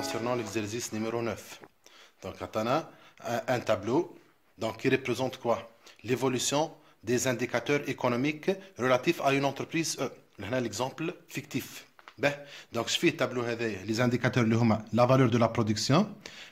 concernant l'exercice numéro 9. Donc, on un, un tableau donc, qui représente quoi L'évolution des indicateurs économiques relatifs à une entreprise E. Euh, exemple l'exemple fictif. Ben, donc, je fais le tableau les indicateurs, la valeur de la production,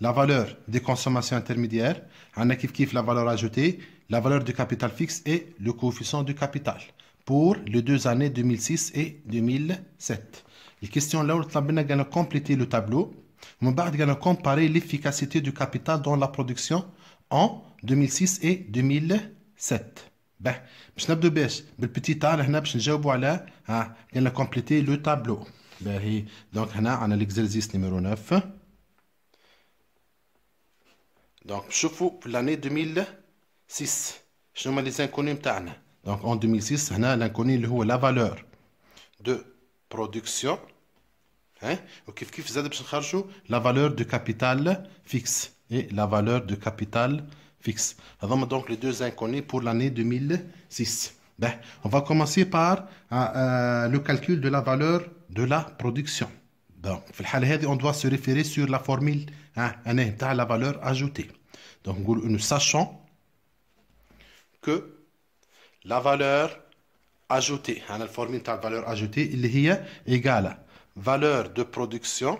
la valeur des consommations intermédiaires, la valeur ajoutée, la valeur du capital fixe et le coefficient du capital pour les deux années 2006 et 2007. Les questions là, on a compléter le tableau Mbard a comparer l'efficacité du capital dans la production en 2006 et 2007. Ben, je vais pas de le petit je vais vous de hein, le tableau. Ben, Donc, on a l'exercice numéro 9. Donc, je pour l'année 2006. Je n'ai pas les un hein. Donc, en 2006, on est la valeur de production. Hein? la valeur de capital fixe et la valeur de capital fixe. Avons donc les deux inconnus pour l'année 2006. Ben, on va commencer par euh, euh, le calcul de la valeur de la production. Donc, on doit se référer sur la formule hein, la valeur ajoutée. Donc, nous sachons que la valeur ajoutée, hein, la formule de valeur ajoutée, il est égale à valeur de production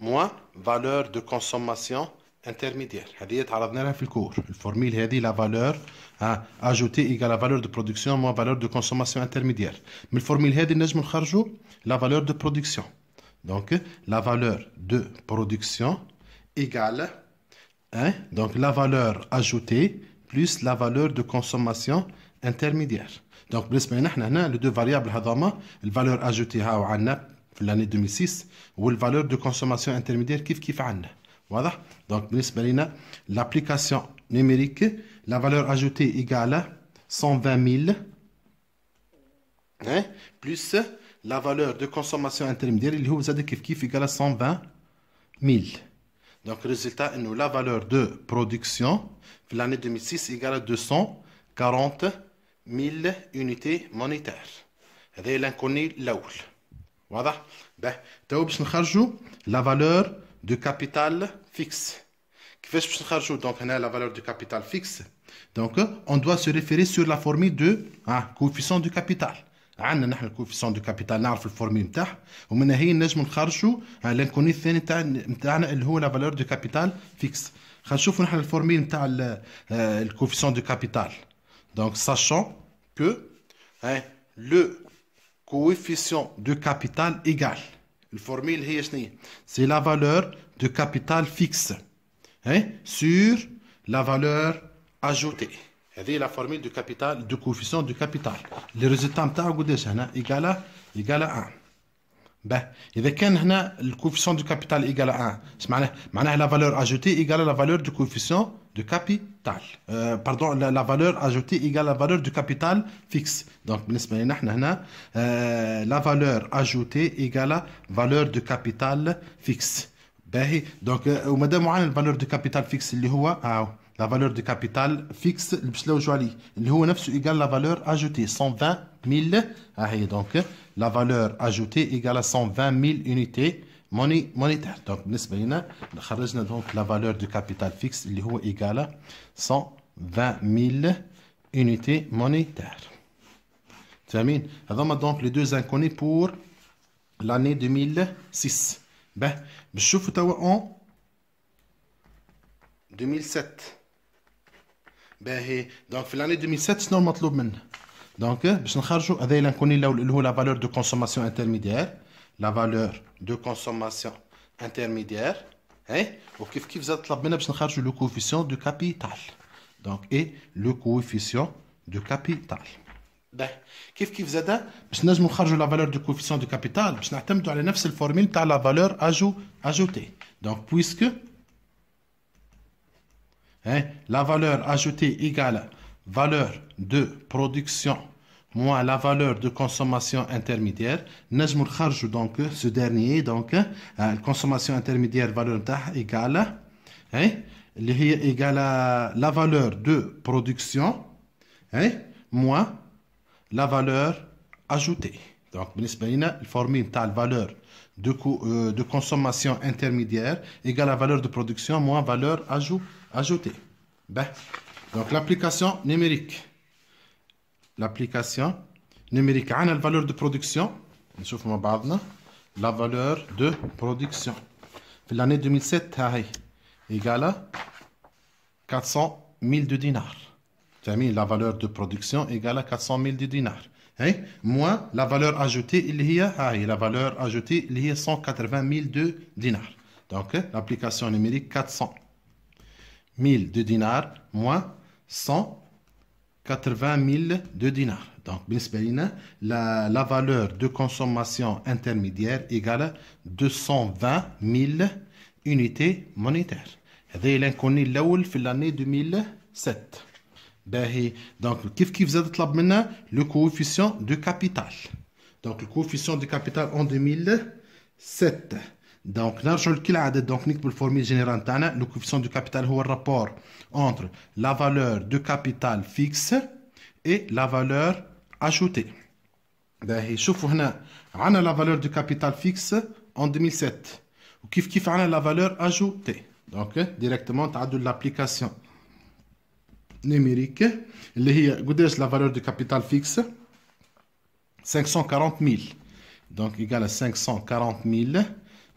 moins valeur de consommation intermédiaire. Le formule la valeur hein, ajoutée égale la valeur de production moins valeur de consommation intermédiaire. Mais formule est la valeur de production. Donc, la valeur de production égale hein, donc la valeur ajoutée plus la valeur de consommation intermédiaire. Donc, nous avons les deux variables la valeur ajoutée de l'année 2006 et la valeur de consommation intermédiaire de Voilà. Donc, l'application numérique la valeur ajoutée est égale à 120 000. Hein, plus la valeur de consommation intermédiaire est égale à 120 000. Donc, le résultat la valeur de production de l'année 2006 est égale à 240 000. 1000 unités monétaires. C'est l'inconnu qu'on Voilà. Donc, on va faire la valeur de capital fixe. Qu'est-ce qu'on a la valeur de capital fixe Donc, on doit se référer sur la formule de hein, coefficient de capital. On a la coefficient de capital. On a la formule de capital. On de la valeur de capital fixe. On va faire la formule de euh, coefficient de capital. Donc, sachant que hein, le coefficient de capital égal, la formule est c'est la valeur de capital fixe hein, sur la valeur ajoutée. C'est la formule du capital, du coefficient du capital. Le résultat est hein, égal à, égal à 1. Ben, il y a le coefficient du capital égal à 1. C'est la valeur ajoutée égale à la valeur du coefficient de capital. Euh, pardon, la, valeur ajoutée égale la valeur du capital fixe. Donc, euh, la valeur ajoutée égale à la valeur du capital fixe. Donc, la valeur du capital fixe, la valeur de capital fixe, égale la valeur ajoutée, 120 000. Donc, la valeur ajoutée égale à 120 000 unités monétaire. Donc, la valeur du capital fixe, est égale à 120 000 unités monétaires. Termine. Nous donc les deux inconnues pour l'année 2006. Ben, je suis en 2007. Ben, donc, l'année 2007, c'est normal. Donc, euh, je vais la valeur de consommation intermédiaire la valeur de consommation intermédiaire. Hein? Ou kif kif zat labbina bish nkharjou le coefficient du capital. Donc, et le coefficient du capital. ce Ben, kif kif zada, bish nazmou nkharjou la valeur du coefficient du capital, bish n'atemdou ala nefs la formule ta la valeur ajoutée. Donc, puisque hein, la valeur ajoutée égale valeur de production moins la valeur de consommation intermédiaire. nous donc, ce dernier, donc, euh, consommation intermédiaire, valeur égale, hein, égale la valeur de production, hein, moins la valeur ajoutée. Donc, la formule la valeur de, euh, de consommation intermédiaire égale à valeur de production moins valeur ajoutée. Ben, donc, l'application numérique l'application numérique. la valeur de production. La valeur de production. L'année 2007 ah égale à 400 000 de dinars. La valeur de production égale à 400 000 de dinars. Hein? Moins la valeur ajoutée, il y a ah la valeur ajoutée, il y a 180 000 de dinars. Donc, hein, l'application numérique 400 000 de dinars moins 100 80 000 de dinars. Donc, la, la valeur de consommation intermédiaire égale à 220 000 unités monétaires. هذا l'inconnu الاول في l'année 2007 باهي دونك كيف كيف زاد طلب منا Le coefficient de capital. Donc, le coefficient de capital en 2007 donc, nous avons dit donc pour le formulaire général, le coefficient du capital est le rapport entre la valeur du capital fixe et la valeur ajoutée. Bah, nous avons la valeur du capital fixe en 2007. Nous avons la valeur ajoutée. Donc, directement, nous l'application numérique. La valeur du capital fixe 540 000. Donc, égal à 540 000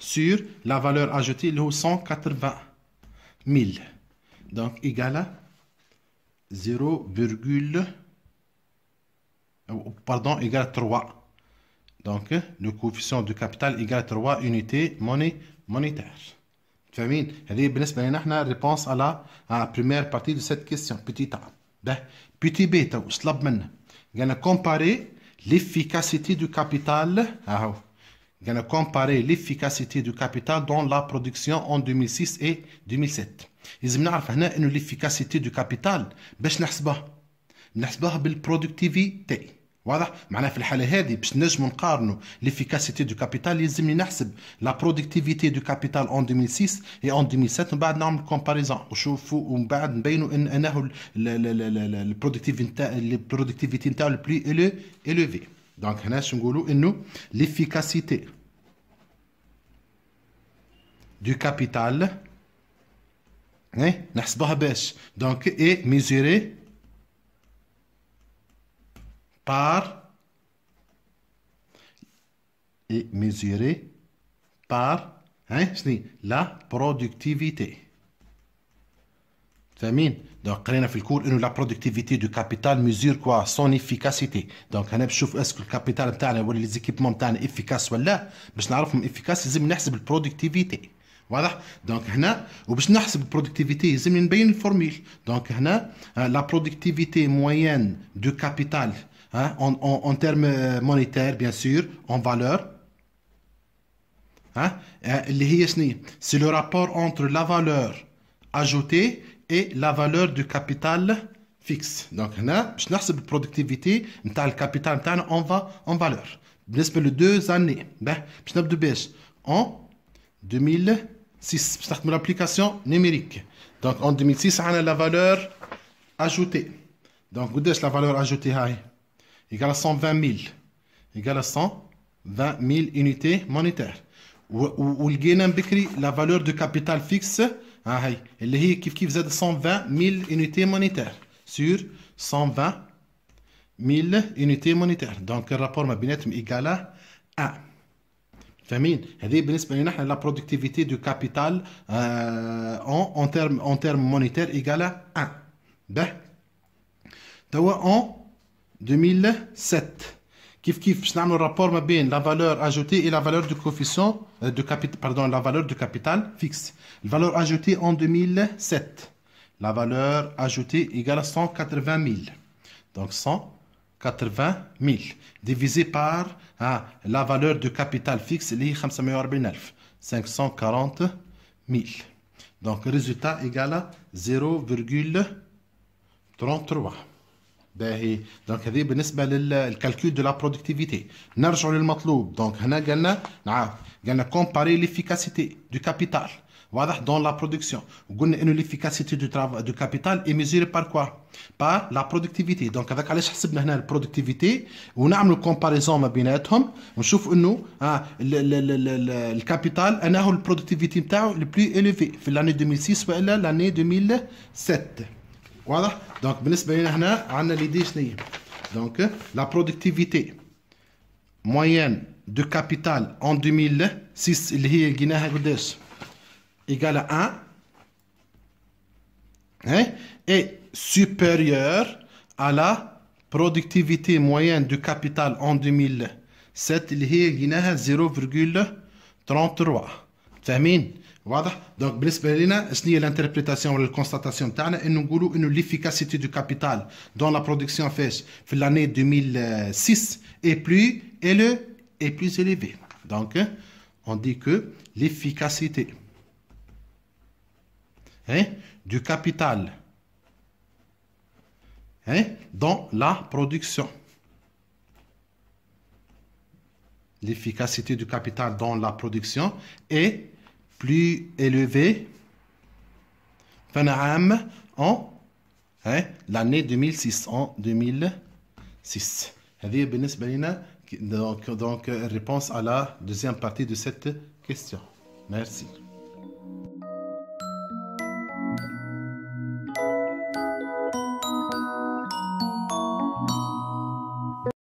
sur la valeur ajoutée, le 180 000. Donc, égal à 0, euh, pardon, égal 3. Donc, le coefficient du capital égal à 3 unités monnaie monétaire. c'est la réponse à la première partie de cette question, petit a. Ben, petit b, c'est on même. Comparer l'efficacité du capital. Ah, oh. On va comparer l'efficacité du capital dans la production en 2006 et 2007. Ici, maintenant, que l'efficacité du capital, ben je pense Je pense la productivité, Voilà, dans cas je L'efficacité du capital, ici, je la productivité du capital en 2006 et en 2007. On va faire une comparaison. On va voir combien est le productivité le plus élevé. Donc, l'efficacité du capital hein, donc, est mesurée par est mesurée par hein, la productivité. Donc, on a dit la productivité du capital mesure son efficacité. Donc, on va voir si le capital ou l'équipement est efficace ou non. Pour savoir s'il est efficace, on doit la productivité. Voilà. Donc, pour calculer la productivité, on doit voir la formule. Donc, ici, la productivité moyenne du capital, en termes monétaires, bien sûr, en valeur, c'est le rapport entre la valeur ajoutée la valeur du capital fixe. Donc, là, je n'ai de productivité, mais le capital en, va en valeur. N'est-ce deux années ben, Je n'ai pas de baisse En 2006, je application numérique. Donc, en 2006, on a la valeur ajoutée. Donc, vous avez la valeur ajoutée hein, égale à 120 000. Égale à 120 000 unités monétaires. Ou, ou, la valeur du capital fixe. Ah, il y a 120 000 unités monétaires sur 120 000 unités monétaires. Donc, le rapport est égal à 1. Ben, La productivité du capital euh, en termes monétaires est égale à 1. Ben, en 2007. Kif kif, je le rapport la valeur ajoutée et la valeur du coefficient, euh, de capital pardon, la valeur du capital fixe. La valeur ajoutée en 2007. La valeur ajoutée égale à 180 000. Donc 180 000 divisé par ah, la valeur du capital fixe, 540 000. Donc résultat égal à 0,33. باهي دونك هذه بالنسبه للكالكول دو لا برودكتيفيتي نرجعوا للمطلوب دونك هنا قالنا نعاود قالنا كومباري ليفيكاسيتي دو كابيتال واضح دون لا برودكسيون وقلنا انه ليفيكاسيتي دو تراف دو كابيتال اي ميزوري بار كوا بار لا برودكتيفيتي دونك هذاك علاش حسبنا هنا البرودكتيفيتي ونعملوا كومباريزون ما بيناتهم ونشوف انه آه الكابيتال انه البرودكتيفيتي نتاعو لو بلو في لاني 2006 والا لاني 2007 Voilà. Donc, la productivité moyenne عندنا capital en دونك لا 2006 اللي هي 1 hein? et est supérieure à la productivité moyenne de capital en 2007 اللي هي لقيناها 0,33 termine. Donc, l'interprétation ou la constatation est que l'efficacité du capital dans la production fait l'année 2006 est plus élevée. Donc, on dit que l'efficacité hein, du capital hein, dans la production l'efficacité du capital dans la production est plus élevé, en hein, l'année 2006, en 2006. Donc, donc, réponse à la deuxième partie de cette question. Merci.